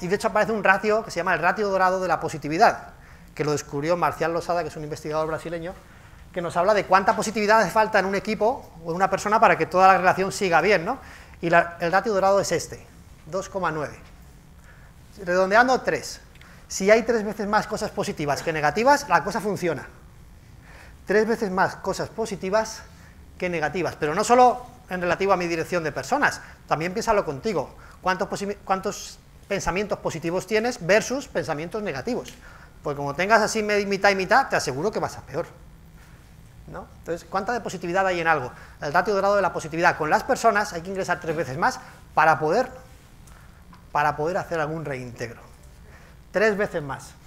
y de hecho aparece un ratio que se llama el ratio dorado de la positividad, que lo descubrió Marcial Losada, que es un investigador brasileño, que nos habla de cuánta positividad hace falta en un equipo o en una persona para que toda la relación siga bien, ¿no? Y el ratio dorado es este, 2,9. Redondeando 3. Si hay tres veces más cosas positivas que negativas, la cosa funciona. Tres veces más cosas positivas que negativas, pero no solo en relativo a mi dirección de personas, también piénsalo contigo. ¿Cuántos, cuántos pensamientos positivos tienes versus pensamientos negativos. Porque como tengas así mitad y mitad, te aseguro que vas a peor. ¿no? Entonces, ¿cuánta de positividad hay en algo? El dato de grado de la positividad con las personas hay que ingresar tres veces más para poder, para poder hacer algún reintegro. Tres veces más.